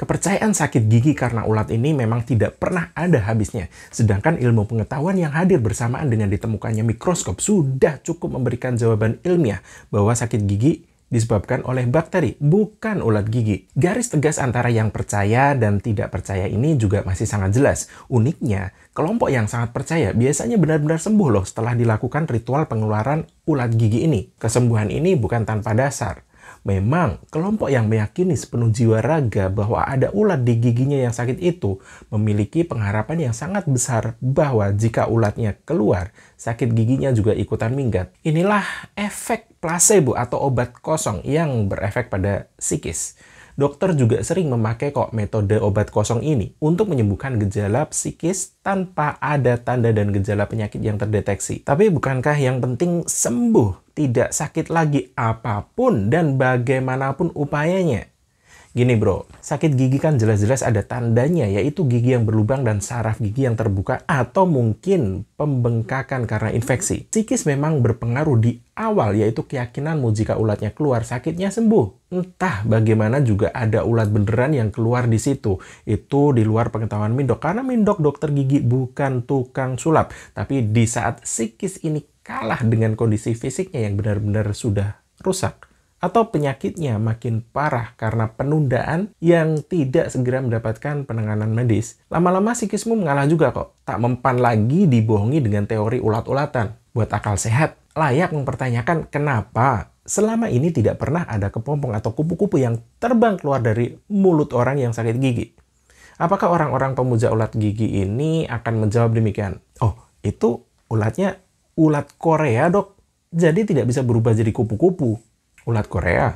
Kepercayaan sakit gigi karena ulat ini memang tidak pernah ada habisnya, sedangkan ilmu pengetahuan yang hadir bersamaan dengan ditemukannya mikroskop sudah cukup memberikan jawaban ilmiah bahwa sakit gigi disebabkan oleh bakteri, bukan ulat gigi. Garis tegas antara yang percaya dan tidak percaya ini juga masih sangat jelas. Uniknya, kelompok yang sangat percaya biasanya benar-benar sembuh loh setelah dilakukan ritual pengeluaran ulat gigi ini. Kesembuhan ini bukan tanpa dasar. Memang, kelompok yang meyakini sepenuh jiwa raga bahwa ada ulat di giginya yang sakit itu memiliki pengharapan yang sangat besar bahwa jika ulatnya keluar, sakit giginya juga ikutan minggat. Inilah efek placebo atau obat kosong yang berefek pada psikis dokter juga sering memakai kok metode obat kosong ini untuk menyembuhkan gejala psikis tanpa ada tanda dan gejala penyakit yang terdeteksi. Tapi bukankah yang penting sembuh, tidak sakit lagi apapun dan bagaimanapun upayanya? Gini bro, sakit gigi kan jelas-jelas ada tandanya yaitu gigi yang berlubang dan saraf gigi yang terbuka atau mungkin pembengkakan karena infeksi. Sikis memang berpengaruh di awal yaitu keyakinanmu jika ulatnya keluar sakitnya sembuh. Entah bagaimana juga ada ulat beneran yang keluar di situ. Itu di luar pengetahuan Mindok karena Mindok dokter gigi bukan tukang sulap. Tapi di saat sikis ini kalah dengan kondisi fisiknya yang benar-benar sudah rusak atau penyakitnya makin parah karena penundaan yang tidak segera mendapatkan penanganan medis, lama-lama psikismu mengalah juga kok. Tak mempan lagi dibohongi dengan teori ulat-ulatan. Buat akal sehat, layak mempertanyakan kenapa selama ini tidak pernah ada kepompong atau kupu-kupu yang terbang keluar dari mulut orang yang sakit gigi. Apakah orang-orang pemuja ulat gigi ini akan menjawab demikian? Oh, itu ulatnya ulat Korea dok. Jadi tidak bisa berubah jadi kupu-kupu Ulat Corea?